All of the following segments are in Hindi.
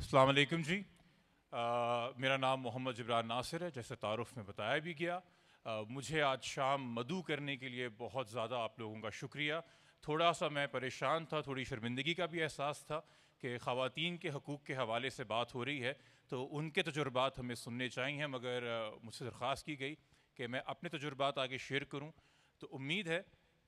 अलैक्म जी आ, मेरा नाम मोहम्मद जबरान नासिर है जैसे तारफ़ में बताया भी गया आ, मुझे आज शाम मधु करने के लिए बहुत ज़्यादा आप लोगों का शुक्रिया थोड़ा सा मैं परेशान था थोड़ी शर्मिंदगी का भी एहसास था कि ख़वातीन के हकूक़ के हवाले से बात हो रही है तो उनके तजुर्बात हमें सुनने चाहिए मगर मुझसे दरख्वास्त की गई कि मैं अपने तजुर्बात आगे शेयर करूँ तो उम्मीद है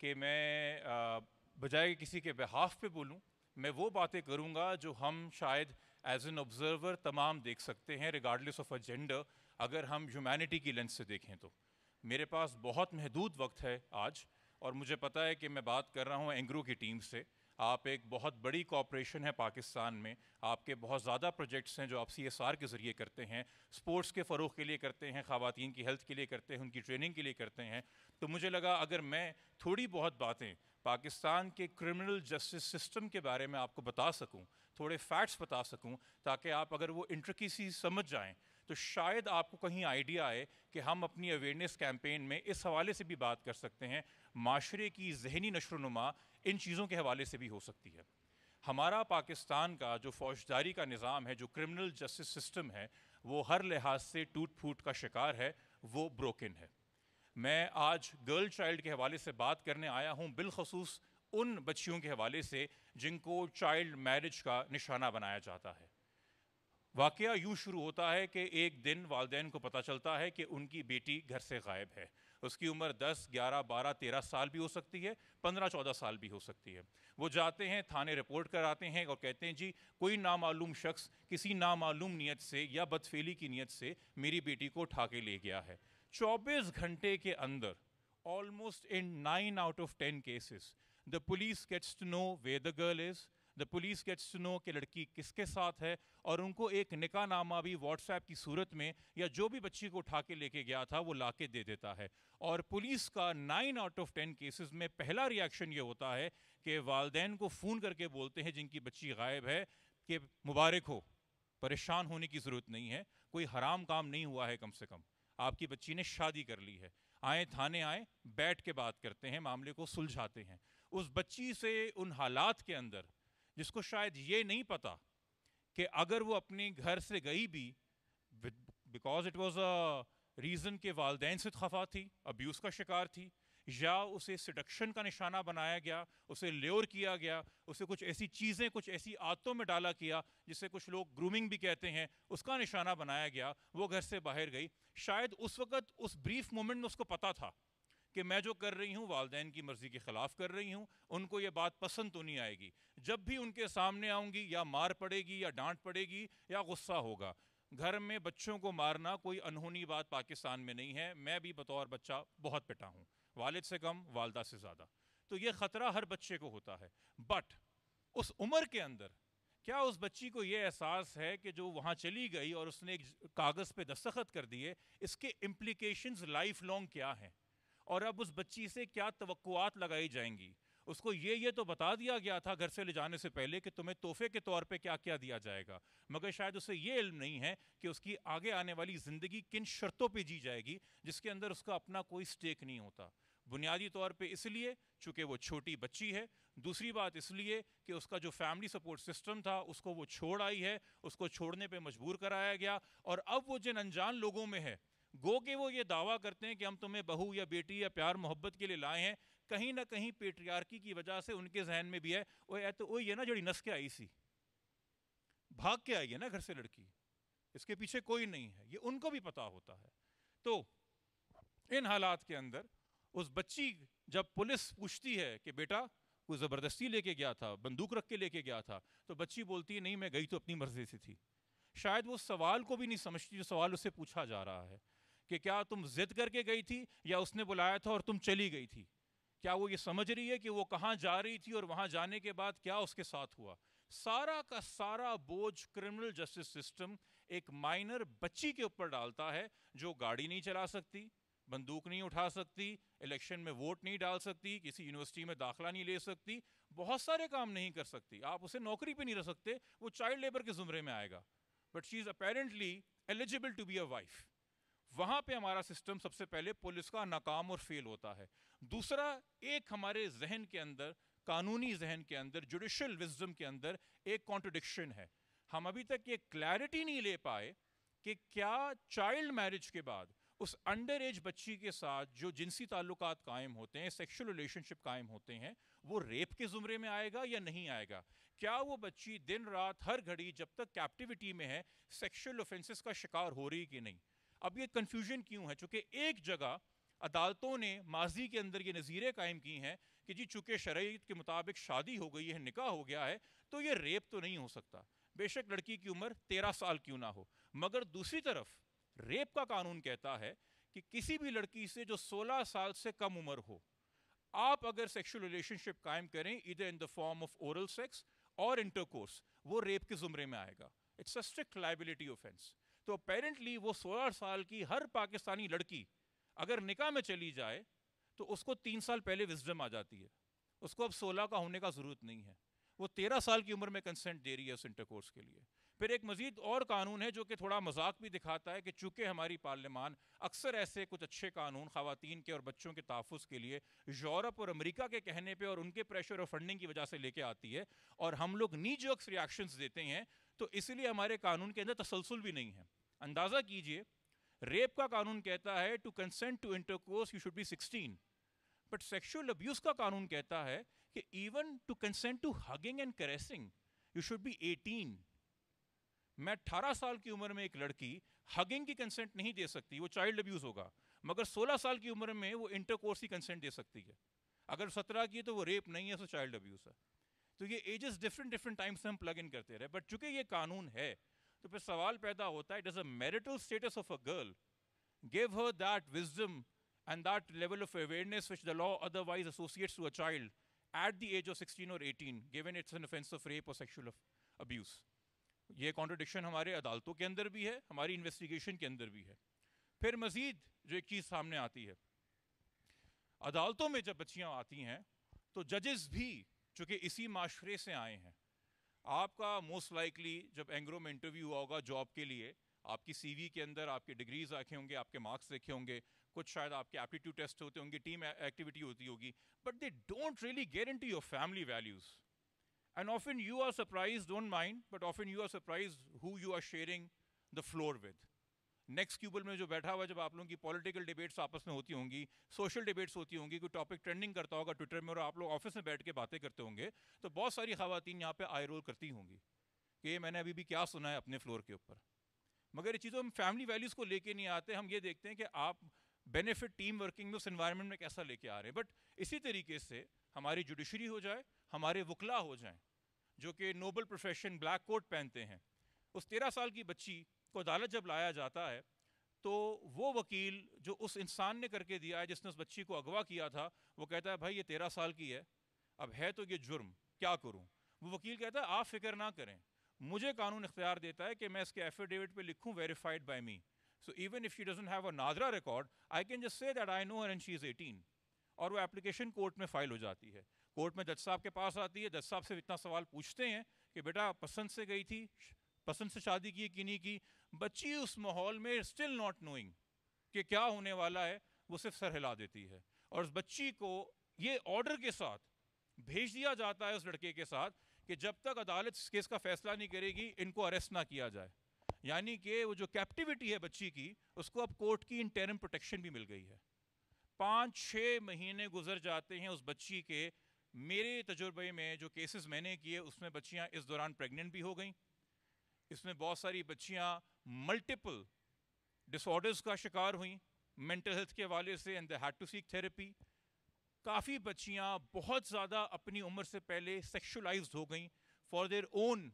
कि मैं बजाय किसी के बहाफ़ पे बोलूँ मैं वो बातें करूँगा जो हम शायद एज एन ऑब्जर्वर तमाम देख सकते हैं रिगार्डलेस ऑफ एजेंडर अगर हम ह्यूमैनिटी की लेंस से देखें तो मेरे पास बहुत महदूद वक्त है आज और मुझे पता है कि मैं बात कर रहा हूँ एंग्रो की टीम से आप एक बहुत बड़ी कॉपरेशन है पाकिस्तान में आपके बहुत ज़्यादा प्रोजेक्ट्स हैं जो आप सी एस आर के ज़रिए करते हैं स्पोर्ट्स के फ़रूग के लिए करते हैं ख़वान की हेल्थ के लिए करते हैं उनकी ट्रेनिंग के लिए करते हैं तो मुझे लगा अगर मैं थोड़ी बहुत बातें पाकिस्तान के क्रिमिनल जस्टिस सिस्टम के बारे में आपको बता सकूँ थोड़े फैक्ट्स बता सकूँ ताकि आप अगर वो इंट्रिकीसी समझ जाएँ तो शायद आपको कहीं आइडिया आए कि हम अपनी अवेयरनेस कैंपेन में इस हवाले से भी बात कर सकते हैं माशरे की जहनी नशोनुमा इन चीज़ों के हवाले से भी हो सकती है हमारा पाकिस्तान का जो फौजदारी का निज़ाम है जो क्रिमिनल जस्टिस सिस्टम है वो हर लिहाज से टूट फूट का शिकार है वो ब्रोकन है मैं आज गर्ल चाइल्ड के हवाले से बात करने आया हूँ बिलखसूस उन बच्चियों के हवाले से जिनको चाइल्ड मैरिज का निशाना बनाया जाता है वाक़ यूँ शुरू होता है कि एक दिन वालदे को पता चलता है कि उनकी बेटी घर से गायब है उसकी उम्र 10, 11, 12, 13 साल भी हो सकती है 15, 14 साल भी हो सकती है वो जाते हैं थाने रिपोर्ट कराते हैं और कहते हैं जी कोई नामालूम शख्स किसी नामालूम नीयत से या बदफेली की नीयत से मेरी बेटी को उठा के ले गया है चौबीस घंटे के अंदर almost in nine out of ten cases the police gets to know वे the girl is the police gets to know कि लड़की किसके साथ है और उनको एक निकाहनामा भी व्हाट्सएप की सूरत में या जो भी बच्ची को उठा के लेके गया था वो ला दे देता है और पुलिस का nine out of ten cases में पहला रिएक्शन ये होता है कि वालदेन को फ़ोन करके बोलते हैं जिनकी बच्ची गायब है कि मुबारक हो परेशान होने की ज़रूरत नहीं है कोई हराम काम नहीं हुआ है कम से कम आपकी बच्ची ने शादी कर ली है आए थाने आए बैठ के बात करते हैं मामले को सुलझाते हैं उस बच्ची से उन हालात के अंदर जिसको शायद ये नहीं पता कि अगर वो अपने घर से गई भी because it was a reason के वालदे से खफा थी अब्यूज़ का शिकार थी या उसे सडक्शन का निशाना बनाया गया उसे लेर किया गया उसे कुछ ऐसी चीज़ें कुछ ऐसी आदतों में डाला किया जिसे कुछ लोग ग्रूमिंग भी कहते हैं उसका निशाना बनाया गया वो घर से बाहर गई शायद उस वक़्त उस ब्रीफ मोमेंट में उसको पता था कि मैं जो कर रही हूँ वालदेन की मर्ज़ी के ख़िलाफ़ कर रही हूँ उनको ये बात पसंद तो नहीं आएगी जब भी उनके सामने आऊँगी या मार पड़ेगी या डांट पड़ेगी या गुस्सा होगा घर में बच्चों को मारना कोई अनहोनी बात पाकिस्तान में नहीं है मैं भी बतौर बच्चा बहुत पिटा हूँ वालद से कम वालदा से ज़्यादा तो ये ख़तरा हर बच्चे को होता है बट उस उम्र के अंदर क्या उस बच्ची को ये एहसास है कि जो वहाँ चली गई और उसने एक कागज़ पे दस्तखत कर दिए इसके इम्प्लीकेशन लाइफ लॉन्ग क्या हैं और अब उस बच्ची से क्या तवक्कुआत लगाई जाएंगी उसको ये ये तो बता दिया गया था घर से ले जाने से पहले कि तुम्हें तोहफे के तौर पे क्या क्या दिया जाएगा मगर शायद उसे ये इल्म नहीं है कि उसकी आगे आने वाली ज़िंदगी किन शर्तों पे जी जाएगी जिसके अंदर उसका अपना कोई स्टेक नहीं होता बुनियादी तौर पे इसलिए चूँकि वो छोटी बच्ची है दूसरी बात इसलिए कि उसका जो फैमिली सपोर्ट सिस्टम था उसको वो छोड़ आई है उसको छोड़ने पर मजबूर कराया गया और अब वो जिन अनजान लोगों में है गो के वो ये दावा करते हैं कि हम तुम्हें बहू या बेटी या प्यार मोहब्बत के लिए लाए हैं कहीं ना कहीं पेट्रियार्की की वजह से उनके जहन में भी है वो ए तो वही है ना जड़ी नस के आई सी भाग के आई है ना घर से लड़की इसके पीछे कोई नहीं है ये उनको भी पता होता है तो इन हालात के अंदर उस बच्ची जब पुलिस पूछती है कि बेटा कोई ज़बरदस्ती लेके गया था बंदूक रख के लेके गया था तो बच्ची बोलती है नहीं मैं गई तो अपनी मर्ज़ी से थी शायद वो सवाल को भी नहीं समझती जो सवाल उससे पूछा जा रहा है कि क्या तुम जिद करके गई थी या उसने बुलाया था और तुम चली गई थी क्या वो ये समझ रही है कि वो कहाँ जा रही थी और वहाँ जाने के बाद क्या उसके साथ हुआ सारा का सारा बोझ क्रिमिनल जस्टिस सिस्टम एक माइनर बच्ची के ऊपर डालता है जो गाड़ी नहीं चला सकती बंदूक नहीं उठा सकती इलेक्शन में वोट नहीं डाल सकती किसी यूनिवर्सिटी में दाखला नहीं ले सकती बहुत सारे काम नहीं कर सकती आप उसे नौकरी पे नहीं रख सकते वो चाइल्ड लेबर के ज़ुमरे में आएगा but she is apparently eligible to be a wife वहाँ पे हमारा सिस्टम सबसे पहले पुलिस का नाकाम और फेल होता है दूसरा एक हमारे जहन के अंदर कानूनी जहन के अंदर जुडिशल विजम के अंदर एक कॉन्ट्रोडिक्शन है हम अभी तक ये क्लैरिटी नहीं ले पाए कि क्या चाइल्ड मैरिज के बाद उस अंडर एज बच्ची के साथ जो जिनसी ताल्लुक कायम होते हैं सेक्शुअल रिलेशनशिप कायम होते हैं वो रेप के ज़ुमरे में आएगा या नहीं आएगा क्या वो बच्ची दिन रात हर घड़ी जब तक कैप्टिविटी में है सेक्शुअल ऑफेंसेस का शिकार हो रही कि नहीं अब ये कन्फ्यूजन क्यों है चूँकि एक जगह अदालतों ने माजी के अंदर ये नज़ीरें कायम की हैं कि जी चूँकि शरीत के मुताबिक शादी हो गई है निकाह हो गया है तो ये रेप तो नहीं हो सकता बेशक लड़की की उम्र तेरह साल क्यों ना हो मगर दूसरी तरफ रेप का कानून कहता है कि किसी भी लड़की से जो 16 साल से कम उम्र हो आप अगर सेक्सुअल रिलेशनशिप कायम करें इधर in the form of oral sex और इंटरकोर्स वो रेप के ज़ुमरे में आएगा it's a strict liability offence तो अपेरेंटली वो 16 साल की हर पाकिस्तानी लड़की अगर निकाह में चली जाए तो उसको तीन साल पहले विजडम आ जाती है उसको अब 16 का होने का ज़रूरत नहीं है वो तेरह साल की उम्र में कंसेंट दे रही है उस इंटरकोर्स के लिए फिर एक मजीद और कानून है जो कि थोड़ा मजाक भी दिखाता है कि चूंकि हमारी पार्लियामान अक्सर ऐसे कुछ अच्छे कानून खातन के और बच्चों के तहफ़ के लिए यूरोप और अमरीका के कहने पर और उनके प्रेशर और फंडिंग की वजह से लेके आती है और हम लोग नी जोक्स रिएक्शंस देते हैं तो इसलिए हमारे कानून के अंदर तसलसल भी नहीं है अंदाज़ा कीजिए रेप का कानून कहता है to consent to intercourse you should be 16 but sexual abuse का कानून कहता है कि even to consent to hugging and caressing you should be 18 मैं 18 साल की उम्र में एक लड़की हगिंग की कंसेंट नहीं दे सकती वो चाइल्ड अब्यूज़ होगा मगर 16 साल की उम्र में वो इंटरकोर्स की कंसेंट दे सकती है अगर 17 की है तो वो रेप नहीं है सो चाइल्ड अब्यूज़ है तो ये एजेस डिफरेंट डिफरेंट टाइम्स हम प्लग इन करते रहे बट चूंकि ये कानून है तो फिर सवाल पैदा होता है it a marital status of a girl give her that wisdom and that level of awareness which the law otherwise associates to a child at the age of sixteen और eighteen given it's an offence of rape और सेक्शुअल अब्यूज ये कॉन्ट्रोडिक्शन हमारे अदालतों के अंदर भी है हमारी इन्वेस्टिगेशन के अंदर भी है फिर मजीद जो एक चीज़ सामने आती है अदालतों में जब बच्चियां आती हैं तो जजेस भी चूँकि इसी माशरे से आए हैं आपका मोस्ट लाइकली जब एंग्रो में इंटरव्यू हुआ होगा जॉब के लिए आपकी सीवी के अंदर आपके डिग्रीज रखे होंगे आपके मार्क्स देखे होंगे कुछ शायद आपके एप्टीट्यूड टेस्ट होते होंगे टीम एक्टिविटी होती होगी but they don't really guarantee your family values and often you are surprise don't mind but often you are surprise who you are sharing the floor with next cubicle में जो बैठा हुआ जब आप लोगों की पॉलिटिकल डिबेट्स आपस में होती होंगी सोशल डिबेट्स होती होंगी कोई टॉपिक ट्रेंडिंग करता होगा ट्विटर में और आप लोग ऑफिस में बैठ के बातें करते होंगे तो बहुत सारी खातन यहाँ पर आई रोल करती होंगी कि ये मैंने अभी भी क्या सुना है अपने फ्लोर के ऊपर मगर ये चीज़ों हम फैमिली वैल्यूज़ को लेके नहीं आते हम ये देखते हैं कि आप बेनिफिट टीम वर्किंग में उस इन्वायरमेंट में कैसा लेके आ रहे हैं बट इसी तरीके से हमारी जुडिशरी हो जाए हमारे वकला हो जाएं जो कि नोबल प्रोफेशन ब्लैक कोट पहनते हैं उस तेरह साल की बच्ची को अदालत जब लाया जाता है तो वो वकील जो उस इंसान ने करके दिया है जिसने उस बच्ची को अगवा किया था वो कहता है भाई ये तेरह साल की है अब है तो ये जुर्म क्या करूँ वो वकील कहता है आप फिक्र ना करें मुझे कानून इख्तियार देता है कि मैं इसके एफिडेविट पे लिखूं verified by me so even if she doesn't have a NADRA record I can just say that I know her and she is eighteen और वो एप्लीकेशन कोर्ट में फाइल हो जाती है कोर्ट में जज साहब के पास आती है जज साहब से इतना सवाल पूछते हैं कि बेटा पसंद से गई थी पसंद से शादी की कि नहीं की बच्ची उस माहौल में स्टिल नॉट नोइंग कि क्या होने वाला है वो सिर्फ सर हिला देती है और उस बच्ची को ये ऑर्डर के साथ भेज दिया जाता है उस लड़के के साथ कि जब तक अदालत इस केस का फैसला नहीं करेगी इनको अरेस्ट ना किया जाए यानी कि वो जो कैप्टिविटी है बच्ची की उसको अब कोर्ट की इंटरम प्रोटेक्शन भी मिल गई है पाँच छः महीने गुजर जाते हैं उस बच्ची के मेरे तजुर्बे में जो केसेस मैंने किए उसमें बच्चियां इस दौरान प्रेग्नेंट भी हो गई इसमें बहुत सारी बच्चियाँ मल्टीपल डिसऑर्डर्स का शिकार हुई मेंटल हेल्थ के हवाले से and they had to seek therapy काफ़ी बच्चियाँ बहुत ज़्यादा अपनी उम्र से पहले सेक्शुलाइज हो गई फॉर देयर ओन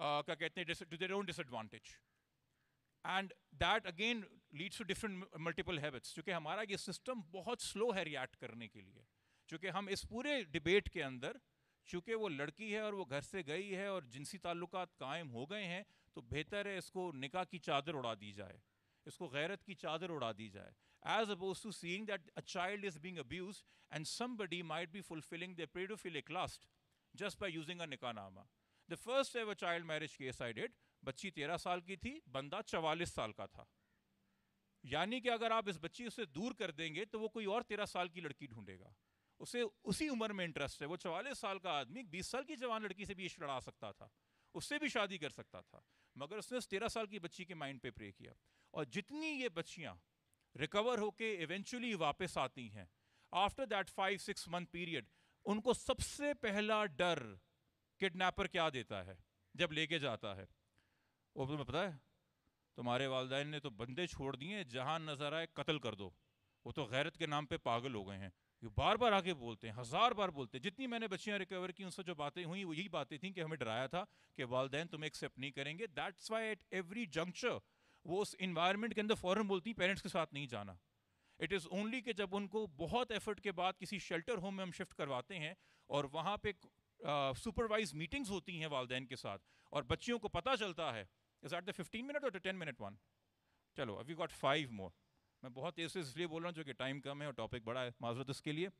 क्या कहते हैं to their own disadvantage and that again leads to different multiple habits क्योंकि हमारा ये सिस्टम बहुत स्लो है रिएक्ट करने के लिए चूँकि हम इस पूरे डिबेट के अंदर चूँकि वो लड़की है और वो घर से गई है और जिनसी ताल्लुक कायम हो गए हैं तो बेहतर है इसको निका की चादर उड़ा दी जाए इसको गैरत की चादर उड़ा दी जाए as opposed to seeing that a child is being abuse and somebody might be fulfilling the paedophilic lust just by using a नामा the first ever child marriage case I did बच्ची तेरह साल की थी बंदा चवालीस साल का था यानी कि अगर आप इस बच्ची से दूर कर देंगे तो वो कोई और तेरह साल की लड़की ढूंढेगा उसे उसी उम्र में इंटरेस्ट है वो चवालीस साल का आदमी बीस साल की जवान लड़की से भी इश्क लड़ा सकता था उससे भी शादी कर सकता था मगर उसने उस तेरह साल की बच्ची के माइंड पे प्रे किया और जितनी ये बच्चियाँ रिकवर होके इवेंचुअली वापस आती हैं after that five six month period उनको सबसे पहला डर किडनैपर क्या देता है जब लेके जाता है वो तुम्हें पता है तुम्हारे वालदेन ने तो बंदे छोड़ दिए जहाँ नज़र आए कत्ल कर दो वो तो गैरत के नाम पे पागल हो गए हैं ये बार बार आके बोलते हैं हज़ार बार बोलते हैं जितनी मैंने बच्चियां रिकवर की उनसे जो बातें हुई वो यही बातें थी कि हमें डराया था कि वालदेन तुम्हें एक्सेप्ट नहीं करेंगे that's why at every juncture वो उस इन्वायरमेंट के अंदर फ़ौरन बोलती पेरेंट्स के साथ नहीं जाना इट इज़ ओनली कि जब उनको बहुत एफर्ट के बाद किसी शेल्टर होम में हम शिफ्ट करवाते हैं और वहाँ पे सुपरवाइज uh, मीटिंग्स होती हैं वालदेन के साथ और बच्चियों को पता चलता है is at the fifteen minute और टेन मिनट वन चलो अभी गॉट फाइव मोर मैं बहुत तेज़ से इसलिए बोल रहा हूँ जो कि टाइम कम है और टॉपिक बड़ा है माजरत इसके लिए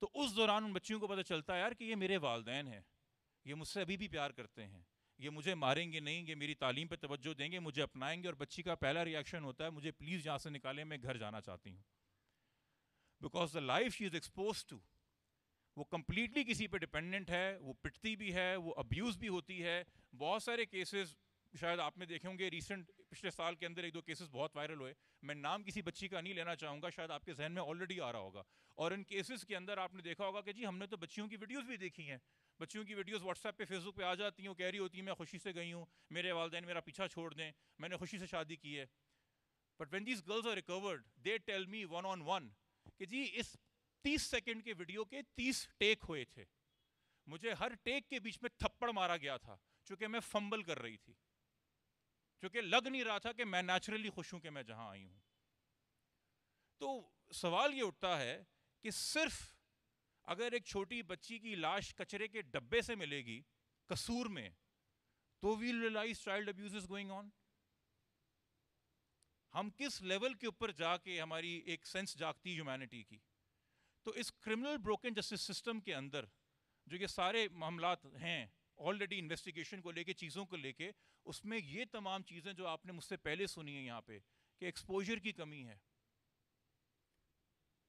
तो उस दौरान उन बच्चियों को पता चलता है यार कि ये मेरे वालदेन हैं ये मुझसे अभी भी प्यार करते हैं ये मुझे मारेंगे नहीं ये मेरी तालीम पर तोज्जो देंगे मुझे अपनाएंगे और बच्ची का पहला रिएक्शन होता है मुझे प्लीज़ यहाँ से निकालें मैं घर जाना चाहती हूँ because the life she is expose to वो कम्प्लीटली किसी पे डिपेंडेंट है वो पिटती भी है वो अब्यूज़ भी होती है बहुत सारे केसेस शायद आपने देखे होंगे रिसेंट पिछले साल के अंदर एक दो केसेस बहुत वायरल हुए मैं नाम किसी बच्ची का नहीं लेना चाहूँगा शायद आपके जहन में ऑलरेडी आ रहा होगा और इन केसेस के अंदर आपने देखा होगा कि जी हमने तो बच्चियों की वीडियोज़ भी देखी हैं बच्चियों की वीडियोज़ व्हाट्सएप पे फेसबुक पे आ जाती हूँ कह रही होती हैं मैं खुशी से गई हूँ मेरे वालदेन मेरा पीछा छोड़ दें मैंने खुशी से शादी की है but when these girls are recovered they tell me one on one कि जी इस तीस सेकेंड के वीडियो के तीस टेक हुए थे मुझे हर टेक के बीच में थप्पड़ मारा गया था चूँकि मैं फंबल कर रही थी क्योंकि लग नहीं रहा था कि मैं नेचुरली खुश हूं कि मैं जहां आई हूं तो सवाल ये उठता है कि सिर्फ अगर एक छोटी बच्ची की लाश कचरे के डब्बे से मिलेगी कसूर में तो we realise child abuse is going on हम किस लेवल के ऊपर जाके हमारी एक सेंस जागती ह्यूमैनिटी की तो इस क्रिमिनल ब्रोकन जस्टिस सिस्टम के अंदर जो ये सारे मामला हैं ऑलरेडी इन्वेस्टिगेशन को लेके चीज़ों को लेके उसमें ये तमाम चीज़ें जो आपने मुझसे पहले सुनी है यहाँ पे कि एक्सपोजर की कमी है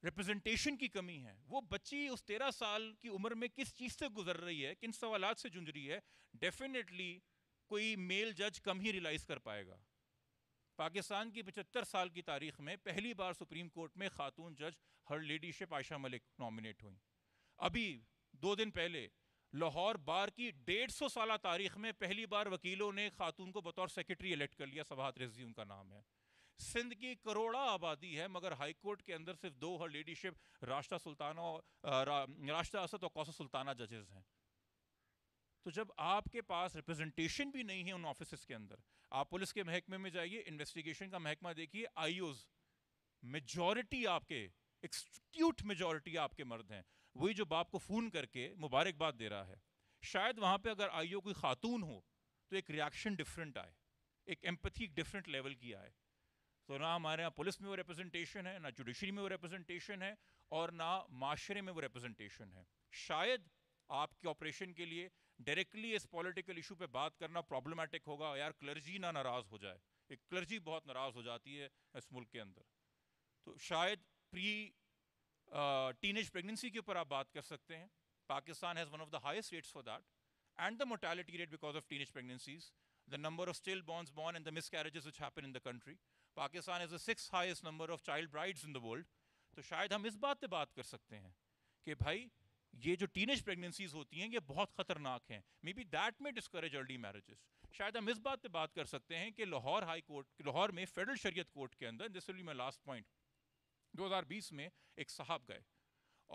रिप्रेजेंटेशन की कमी है वो बच्ची उस तेरह साल की उम्र में किस चीज़ से गुजर रही है किन सवाल से जूझ रही है डेफिनेटली कोई मेल जज कम ही रिलाइज कर पाएगा पाकिस्तान की पचहत्तर साल की तारीख में पहली बार सुप्रीम कोर्ट में खातून जज her ladyship Ayesha Malik nominate हुई अभी दो दिन पहले लाहौर बार की डेढ़ सौ साल तारीख में पहली बार वकीलों ने खातून को बतौर सेक्रेटरी इलेक्ट कर लिया सबहत रिजी उनका नाम है सिंध की करोड़ा आबादी है मगर हाई कोर्ट के अंदर सिर्फ दो हर लेडीशिप राष्ट्रा सुल्ताना रा, राष्ट्रा असद और कौसा सुल्ताना जजेस हैं तो जब आपके पास रिप्रेजेंटेशन भी नहीं है उन ऑफिस के अंदर आप पुलिस के महकमे में जाइए इन्वेस्टिगेशन का महकमा देखिए आईओज मेजॉरिटी आपके एक्सट्यूट मेजॉरिटी आपके मर्द हैं वही जो बाप को फ़ोन करके मुबारकबाद दे रहा है शायद वहाँ पे अगर आई कोई ख़ातून हो तो एक रिएक्शन डिफरेंट आए एक एम्पथी डिफरेंट लेवल की आए तो ना हमारे यहाँ पुलिस में वो रिप्रेजेंटेशन है ना जुडिशरी में वो रिप्रेजेंटेशन है और ना माशरे में वो रिप्रेजेंटेशन है शायद आपके ऑपरेशन के लिए डायरेक्टली इस पॉलिटिकल इशू पे बात करना प्रॉब्लमेटिक होगा यार क्लर्जी ना नाराज़ हो जाए एक क्लर्जी बहुत नाराज़ हो जाती है इस मुल्क के अंदर तो शायद प्री टीन एज प्रेगनेंसी के ऊपर आप बात कर सकते हैं Pakistan has one of the highest rates for that and the mortality rate because of teenage pregnancies of still of born and the miss miscarriages which happen in the country Pakistan is the six highest number of child brides in the world तो शायद हम इस बात पर बात कर सकते हैं कि भाई ये जो टीनेज प्रेगनेंसीज होती हैं ये बहुत खतरनाक हैं मे बी दैट में डिस्करेज अर्ली मैरिजेस शायद हम इस बात पर बात कर सकते हैं कि लाहौर हाई कोर्ट लाहौर में फेडरल शरीयत कोर्ट के अंदर this will be my last point 2020 में एक साहब गए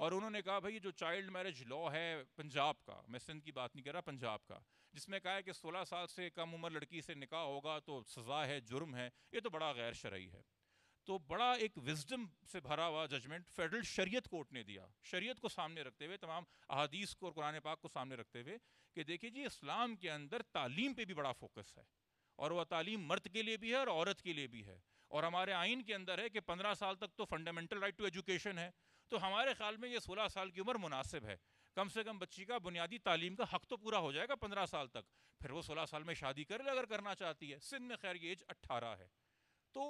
और उन्होंने कहा भाई जो चाइल्ड मैरिज लॉ है पंजाब का मैं सिंध की बात नहीं कर रहा पंजाब का जिसमें कहा है कि 16 साल से कम उम्र लड़की से निकाह होगा तो सज़ा है जुर्म है ये तो बड़ा गैर शरई है तो बड़ा एक विजडम से भरा हुआ जजमेंट फेडरल शरीयत कोर्ट ने दिया शरीयत को सामने रखते हुए तमाम अहादीस को और कुरान पाक को सामने रखते हुए कि देखिए जी इस्लाम के अंदर तालीम पे भी बड़ा फोकस है और वह तालीम मर्द के लिए भी है और औरत के लिए भी है और हमारे आइन के अंदर है कि पंद्रह साल तक तो फंडामेंटल राइट टू एजुकेशन है तो हमारे ख्याल में ये सोलह साल की उम्र मुनासिब है कम से कम बच्ची का बुनियादी तालीम का हक तो पूरा हो जाएगा पंद्रह साल तक फिर वो सोलह साल में शादी ले अगर करना चाहती है सिंध में खैर ये एज अट्ठारह है तो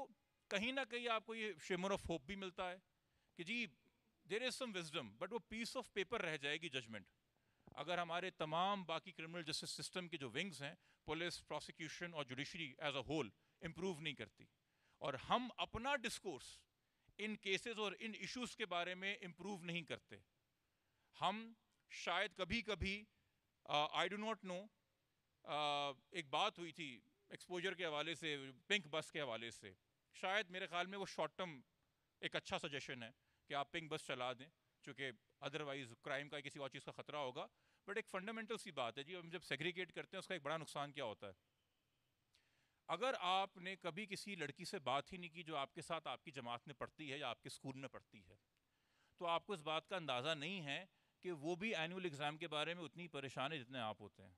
कहीं ना कहीं आपको ये शेमर ऑफ होप भी मिलता है कि जी there is some wisdom but वो पीस ऑफ पेपर रह जाएगी जजमेंट अगर हमारे तमाम बाकी क्रिमिनल जस्टिस सिस्टम के जो विंग्स हैं पुलिस प्रोसिक्यूशन और judiciary as a whole improve नहीं करती और हम अपना डिस्कोर्स इन केसेस और इन इश्यूज के बारे में इम्प्रूव नहीं करते हम शायद कभी कभी आई डो नॉट नो एक बात हुई थी एक्सपोजर के हवाले से पिंक बस के हवाले से शायद मेरे ख्याल में वो शॉर्ट टर्म एक अच्छा सजेशन है कि आप पिंक बस चला दें चूँकि अदरवाइज़ क्राइम का किसी और चीज़ का ख़तरा होगा बट एक फंडामेंटल सी बात है जी हम जब सेग्रीगेट करते हैं उसका एक बड़ा नुकसान क्या होता है अगर आपने कभी किसी लड़की से बात ही नहीं की जो आपके साथ आपकी जमात में पढ़ती है या आपके स्कूल में पढ़ती है तो आपको इस बात का अंदाज़ा नहीं है कि वो भी एनुअल एग्ज़ाम के बारे में उतनी परेशान है जितने आप होते हैं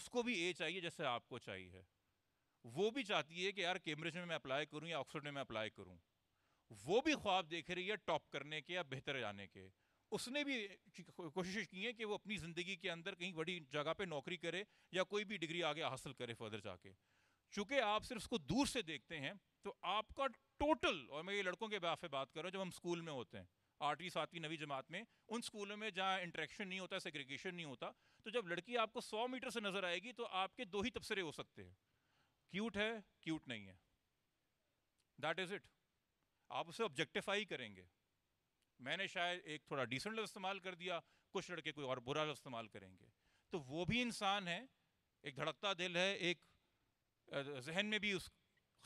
उसको भी ए चाहिए जैसे आपको चाहिए वो भी चाहती है कि यार कैम्ब्रिज में मैं अप्लाई करूँ या ऑक्सफोर्ड में मैं अप्लाई करूँ वो भी ख्वाब देख रही है टॉप करने के या बेहतर जाने के उसने भी कोशिशें की हैं कि वो अपनी ज़िंदगी के अंदर कहीं बड़ी जगह पे नौकरी करे या कोई भी डिग्री आगे हासिल करे फर्दर जाके चूँकि आप सिर्फ उसको दूर से देखते हैं तो आपका टोटल और मैं ये लड़कों के बाफ बात कर रहा हूँ जब हम स्कूल में होते हैं आठवीं सातवीं नवी जमात में उन स्कूलों में जहाँ इंटरेक्शन नहीं होता सेग्रीगेशन नहीं होता तो जब लड़की आपको सौ मीटर से नज़र आएगी तो आपके दो ही तबसरे हो सकते हैं क्यूट है क्यूट नहीं है दैट इज़ इट आप उसे ऑब्जेक्टिफाई करेंगे मैंने शायद एक थोड़ा डिसेंट लफ्ज़ इस्तेमाल कर दिया कुछ लड़के कोई और बुरा लफ्ज़ इस्तेमाल करेंगे तो वो भी इंसान है एक धड़कता दिल है एक जहन में भी उस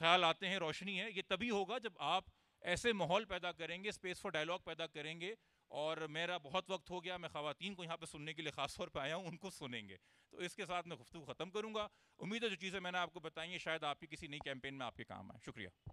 ख्याल आते हैं रोशनी है ये तभी होगा जब आप ऐसे माहौल पैदा करेंगे स्पेस फॉर डायलॉग पैदा करेंगे और मेरा बहुत वक्त हो गया मैं खातन को यहाँ पे सुनने के लिए ख़ास तौर पर आया हूँ उनको सुनेंगे तो इसके साथ मैं गुफ्तु ख़त्म करूँगा उम्मीद है जो चीज़ें मैंने आपको बताई हैं शायद आपकी किसी नई कैंपेन में आपके काम आए शुक्रिया